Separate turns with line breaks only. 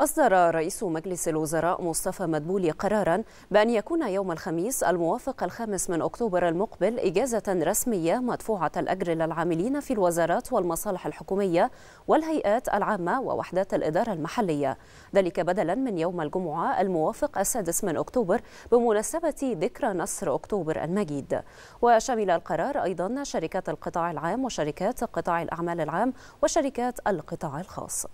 أصدر رئيس مجلس الوزراء مصطفى مدبولي قرارا بأن يكون يوم الخميس الموافق الخامس من أكتوبر المقبل إجازة رسمية مدفوعة الأجر للعاملين في الوزارات والمصالح الحكومية والهيئات العامة ووحدات الإدارة المحلية ذلك بدلا من يوم الجمعة الموافق السادس من أكتوبر بمناسبة ذكرى نصر أكتوبر المجيد وشمل القرار أيضا شركات القطاع العام وشركات قطاع الأعمال العام وشركات القطاع الخاص